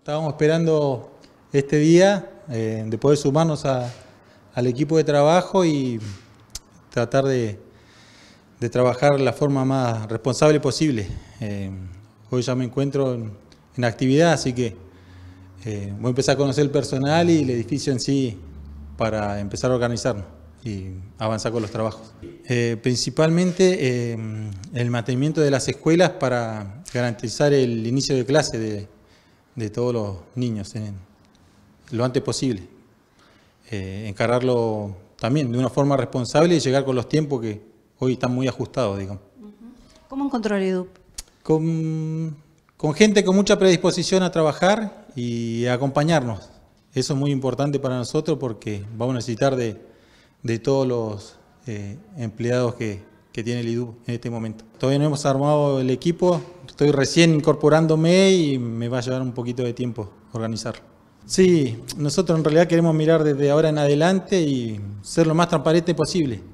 Estábamos esperando este día eh, de poder sumarnos al equipo de trabajo y tratar de, trabajar de la forma más responsable posible. Eh, hoy ya me encuentro en, actividad, así que eh, voy a empezar a conocer el personal y el edificio en sí para empezar a organizarnos y avanzar con los trabajos. principalmente el mantenimiento de las escuelas para garantizar el inicio de clase de, de todos los niños lo antes posible. Eh, encargarlo también de una forma responsable y llegar con los tiempos que hoy están muy ajustados, digamos. ¿Cómo encontró el Con, gente con mucha predisposición a trabajar y a acompañarnos. Eso es muy importante para nosotros porque vamos a necesitar de, todos los eh, empleados que, que tiene el IDUP en este momento. Todavía no hemos armado el equipo, estoy recién incorporándome y me va a llevar un poquito de tiempo organizar Sí, nosotros en realidad queremos mirar desde ahora en adelante y ser lo más transparente posible.